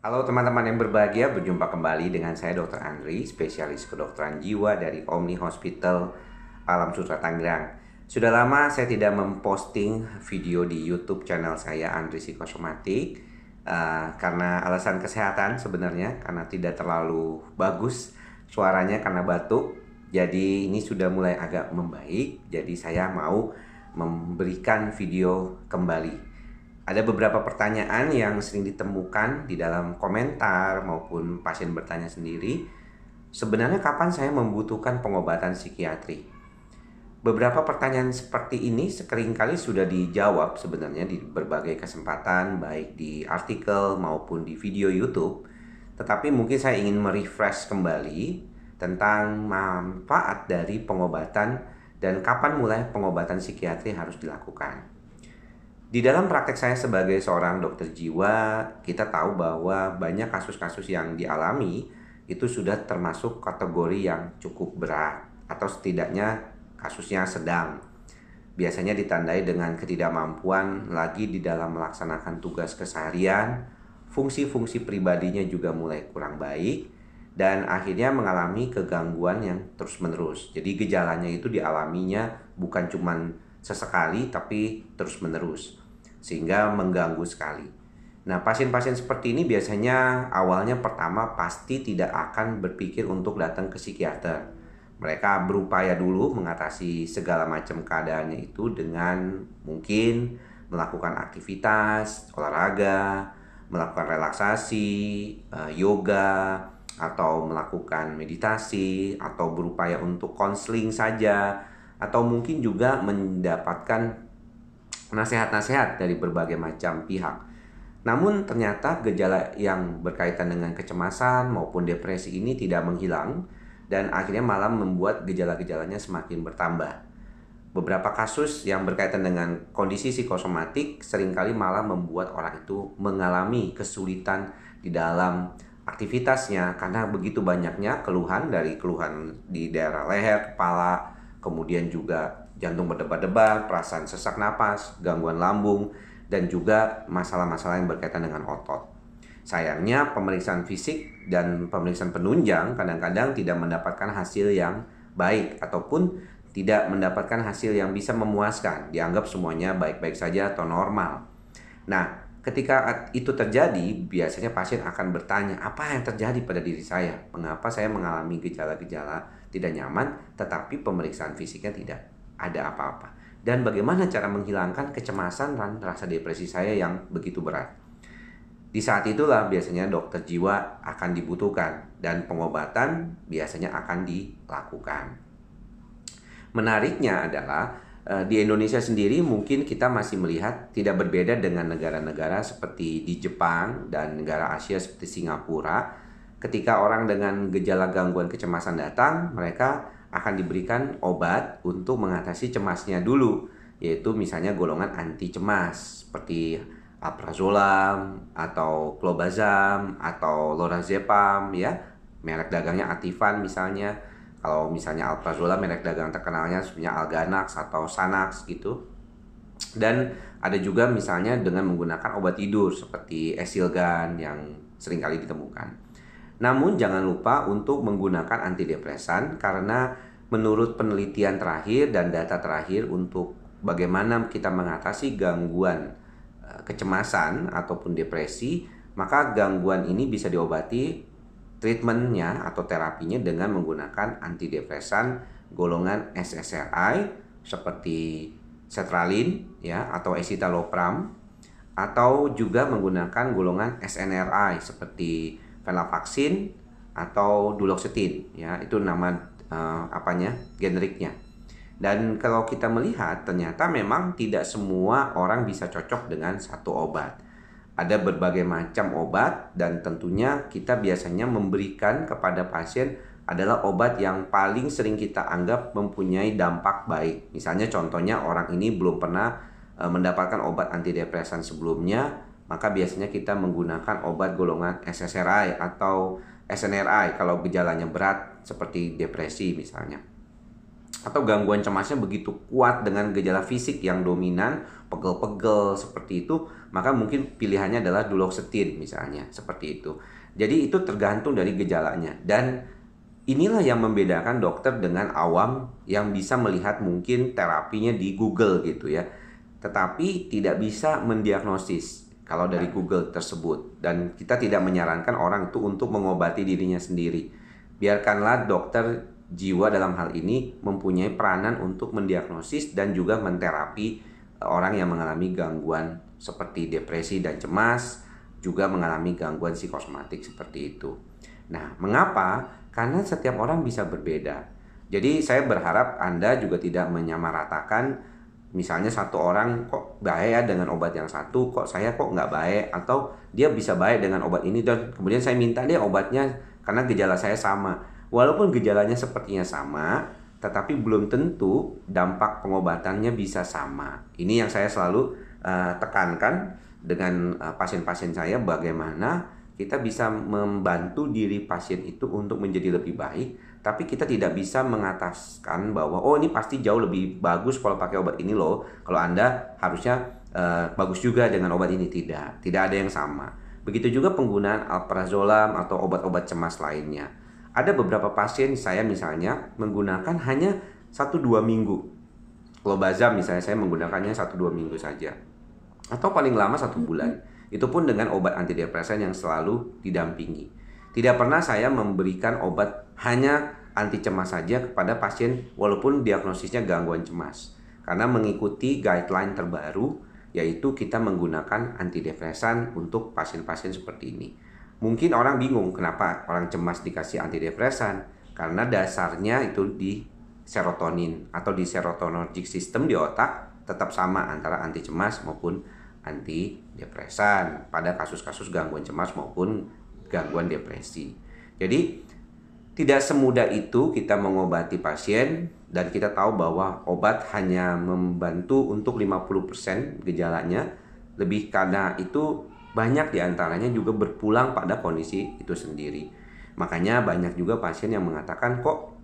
Halo teman-teman yang berbahagia, berjumpa kembali dengan saya Dr. Andri, spesialis kedokteran jiwa dari Omni Hospital Alam Sutra Tangerang. Sudah lama saya tidak memposting video di YouTube channel saya Andri Psikosomatik uh, karena alasan kesehatan sebenarnya karena tidak terlalu bagus suaranya karena batuk. Jadi ini sudah mulai agak membaik, jadi saya mau memberikan video kembali ada beberapa pertanyaan yang sering ditemukan di dalam komentar maupun pasien bertanya sendiri. Sebenarnya kapan saya membutuhkan pengobatan psikiatri? Beberapa pertanyaan seperti ini seringkali sudah dijawab sebenarnya di berbagai kesempatan baik di artikel maupun di video YouTube. Tetapi mungkin saya ingin merefresh kembali tentang manfaat dari pengobatan dan kapan mulai pengobatan psikiatri harus dilakukan. Di dalam praktek saya sebagai seorang dokter jiwa, kita tahu bahwa banyak kasus-kasus yang dialami itu sudah termasuk kategori yang cukup berat atau setidaknya kasusnya sedang. Biasanya ditandai dengan ketidakmampuan lagi di dalam melaksanakan tugas keseharian, fungsi-fungsi pribadinya juga mulai kurang baik, dan akhirnya mengalami kegangguan yang terus-menerus. Jadi gejalanya itu dialaminya bukan cuma sesekali tapi terus-menerus sehingga mengganggu sekali. Nah, pasien-pasien seperti ini biasanya awalnya pertama pasti tidak akan berpikir untuk datang ke psikiater. Mereka berupaya dulu mengatasi segala macam keadaannya itu dengan mungkin melakukan aktivitas, olahraga, melakukan relaksasi, eh, yoga, atau melakukan meditasi, atau berupaya untuk konseling saja, atau mungkin juga mendapatkan nasihat-nasihat dari berbagai macam pihak. Namun ternyata gejala yang berkaitan dengan kecemasan maupun depresi ini tidak menghilang dan akhirnya malah membuat gejala-gejalanya semakin bertambah. Beberapa kasus yang berkaitan dengan kondisi psikosomatik seringkali malah membuat orang itu mengalami kesulitan di dalam aktivitasnya karena begitu banyaknya keluhan dari keluhan di daerah leher, kepala, kemudian juga jantung berdebar-debar, perasaan sesak napas, gangguan lambung, dan juga masalah-masalah yang berkaitan dengan otot. Sayangnya, pemeriksaan fisik dan pemeriksaan penunjang kadang-kadang tidak mendapatkan hasil yang baik ataupun tidak mendapatkan hasil yang bisa memuaskan, dianggap semuanya baik-baik saja atau normal. Nah, ketika itu terjadi, biasanya pasien akan bertanya, "Apa yang terjadi pada diri saya? Mengapa saya mengalami gejala-gejala tidak nyaman, tetapi pemeriksaan fisiknya tidak?" ada apa-apa dan bagaimana cara menghilangkan kecemasan dan rasa depresi saya yang begitu berat. Di saat itulah biasanya dokter jiwa akan dibutuhkan dan pengobatan biasanya akan dilakukan. Menariknya adalah eh, di Indonesia sendiri mungkin kita masih melihat tidak berbeda dengan negara-negara seperti di Jepang dan negara Asia seperti Singapura. Ketika orang dengan gejala gangguan kecemasan datang, mereka akan diberikan obat untuk mengatasi cemasnya dulu, yaitu misalnya golongan anti cemas seperti alprazolam atau clobazam atau lorazepam ya, merek dagangnya Ativan misalnya. Kalau misalnya alprazolam merek dagang terkenalnya sebenarnya Alganax atau Sanax gitu. Dan ada juga misalnya dengan menggunakan obat tidur seperti Esilgan yang sering kali ditemukan. Namun jangan lupa untuk menggunakan antidepresan karena menurut penelitian terakhir dan data terakhir untuk bagaimana kita mengatasi gangguan eh, kecemasan ataupun depresi, maka gangguan ini bisa diobati treatmentnya atau terapinya dengan menggunakan antidepresan golongan SSRI seperti sertralin ya atau escitalopram atau juga menggunakan golongan SNRI seperti venlafaxin atau duloxetine ya itu nama uh, apanya generiknya dan kalau kita melihat ternyata memang tidak semua orang bisa cocok dengan satu obat ada berbagai macam obat dan tentunya kita biasanya memberikan kepada pasien adalah obat yang paling sering kita anggap mempunyai dampak baik. Misalnya contohnya orang ini belum pernah eh, mendapatkan obat antidepresan sebelumnya maka biasanya kita menggunakan obat golongan SSRI atau SNRI kalau gejalanya berat seperti depresi misalnya. Atau gangguan cemasnya begitu kuat dengan gejala fisik yang dominan, pegel-pegel seperti itu, maka mungkin pilihannya adalah duloxetine misalnya, seperti itu. Jadi itu tergantung dari gejalanya dan inilah yang membedakan dokter dengan awam yang bisa melihat mungkin terapinya di Google gitu ya. Tetapi tidak bisa mendiagnosis kalau dari Google tersebut dan kita tidak menyarankan orang itu untuk mengobati dirinya sendiri. Biarkanlah dokter jiwa dalam hal ini mempunyai peranan untuk mendiagnosis dan juga menterapi e, orang yang mengalami gangguan seperti depresi dan cemas, juga mengalami gangguan psikosomatik seperti itu. Nah, mengapa? Karena setiap orang bisa berbeda. Jadi saya berharap Anda juga tidak menyamaratakan misalnya satu orang kok baik ya dengan obat yang satu kok saya kok nggak baik atau dia bisa baik dengan obat ini dan kemudian saya minta dia obatnya karena gejala saya sama walaupun gejalanya sepertinya sama tetapi belum tentu dampak pengobatannya bisa sama ini yang saya selalu uh, tekankan dengan eh, pasien-pasien uh, pasien -pasien saya bagaimana kita bisa membantu diri pasien itu untuk menjadi lebih baik, tapi kita tidak bisa mengataskan bahwa oh ini pasti jauh lebih bagus kalau pakai obat ini loh. Kalau Anda harusnya eh, bagus juga dengan obat ini tidak. Tidak ada yang sama. Begitu juga penggunaan alprazolam atau obat-obat cemas lainnya. Ada beberapa pasien saya misalnya menggunakan hanya 1 2 minggu. bazar misalnya saya menggunakannya 1 2 minggu saja. Atau paling lama satu bulan itu pun dengan obat antidepresan yang selalu didampingi. Tidak pernah saya memberikan obat hanya anti cemas saja kepada pasien walaupun diagnosisnya gangguan cemas. Karena mengikuti guideline terbaru yaitu kita menggunakan antidepresan untuk pasien-pasien seperti ini. Mungkin orang bingung kenapa orang cemas dikasih antidepresan karena dasarnya itu di serotonin atau di serotonergic system di otak tetap sama antara anti cemas maupun anti depresan pada kasus-kasus gangguan cemas maupun gangguan depresi. Jadi tidak semudah itu kita mengobati pasien dan kita tahu bahwa obat hanya membantu untuk 50% gejalanya. Lebih karena itu banyak diantaranya juga berpulang pada kondisi itu sendiri. Makanya banyak juga pasien yang mengatakan kok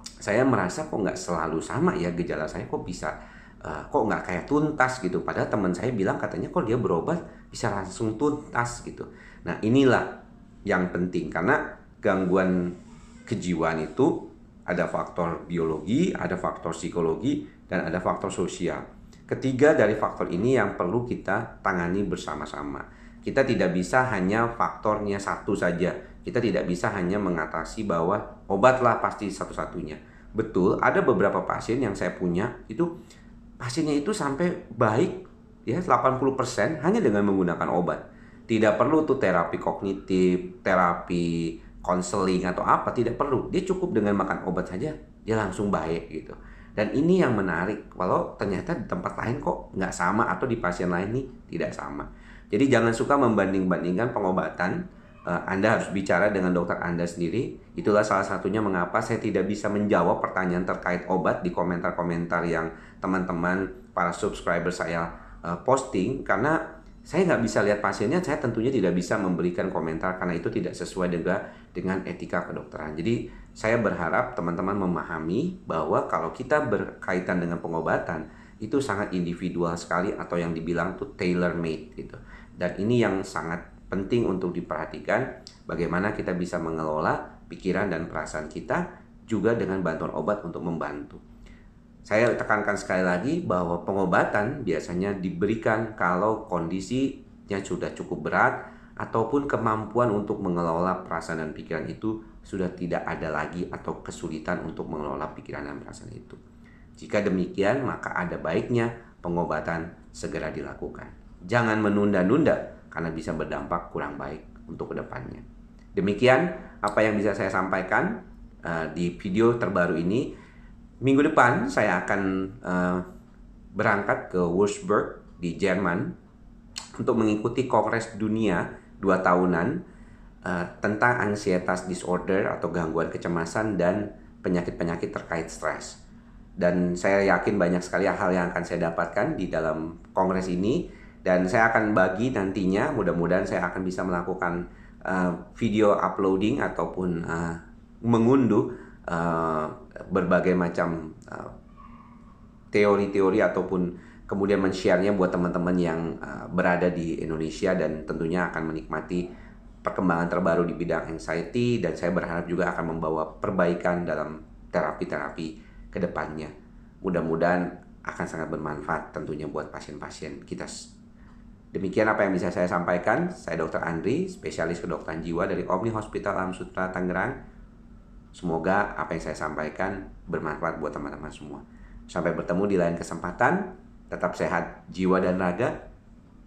saya merasa kok nggak selalu sama ya gejala saya kok bisa uh, kok nggak kayak tuntas gitu padahal teman saya bilang katanya kok dia berobat bisa langsung tuntas gitu nah inilah yang penting karena gangguan kejiwaan itu ada faktor biologi ada faktor psikologi dan ada faktor sosial ketiga dari faktor ini yang perlu kita tangani bersama-sama kita tidak bisa hanya faktornya satu saja kita tidak bisa hanya mengatasi bahwa obatlah pasti satu-satunya betul ada beberapa pasien yang saya punya itu hasilnya itu sampai baik ya 80% hanya dengan menggunakan obat. Tidak perlu tuh terapi kognitif, terapi konseling atau apa, tidak perlu. Dia cukup dengan makan obat saja, dia langsung baik gitu. Dan ini yang menarik, walau ternyata di tempat lain kok nggak sama atau di pasien lain nih tidak sama. Jadi jangan suka membanding-bandingkan pengobatan Eh, anda harus bicara dengan dokter Anda sendiri. Itulah salah satunya mengapa saya tidak bisa menjawab pertanyaan terkait obat di komentar-komentar yang teman-teman para subscriber saya eh, posting karena saya nggak bisa lihat pasiennya, saya tentunya tidak bisa memberikan komentar karena itu tidak sesuai dengan dengan etika kedokteran. Jadi saya berharap teman-teman memahami bahwa kalau kita berkaitan dengan pengobatan itu sangat individual sekali atau yang dibilang tuh tailor made gitu. Dan ini yang sangat penting untuk diperhatikan bagaimana kita bisa mengelola pikiran dan perasaan kita juga dengan bantuan obat untuk membantu. Saya tekankan sekali lagi bahwa pengobatan biasanya diberikan kalau kondisinya sudah cukup berat ataupun kemampuan untuk mengelola perasaan dan pikiran itu sudah tidak ada lagi atau kesulitan untuk mengelola pikiran dan perasaan itu. Jika demikian, maka ada baiknya pengobatan segera dilakukan. Jangan menunda-nunda karena bisa berdampak kurang baik untuk kedepannya. Demikian apa yang bisa saya sampaikan uh, di video terbaru ini. Minggu depan saya akan uh, berangkat ke Würzburg di Jerman untuk mengikuti Kongres Dunia dua tahunan uh, tentang ansietas disorder atau gangguan kecemasan dan penyakit-penyakit terkait stres. Dan saya yakin banyak sekali hal yang akan saya dapatkan di dalam kongres ini dan saya akan bagi nantinya mudah-mudahan saya akan bisa melakukan uh, video uploading ataupun uh, mengunduh uh, berbagai macam teori teori-teori ataupun kemudian men-share-nya buat teman-teman yang uh, berada di Indonesia dan tentunya akan menikmati perkembangan terbaru di bidang anxiety dan saya berharap juga akan membawa perbaikan dalam terapi-terapi ke depannya. Mudah-mudahan akan sangat bermanfaat tentunya buat pasien-pasien kita Demikian apa yang bisa saya sampaikan. Saya Dr. Andri, spesialis kedokteran jiwa dari Omni Hospital Alam Sutra Tangerang. Semoga apa yang saya sampaikan bermanfaat buat teman-teman semua. Sampai bertemu di lain kesempatan. Tetap sehat jiwa dan raga.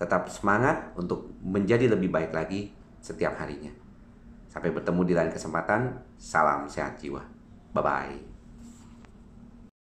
Tetap semangat untuk menjadi lebih baik lagi setiap harinya. Sampai bertemu di lain kesempatan. Salam sehat jiwa. Bye-bye.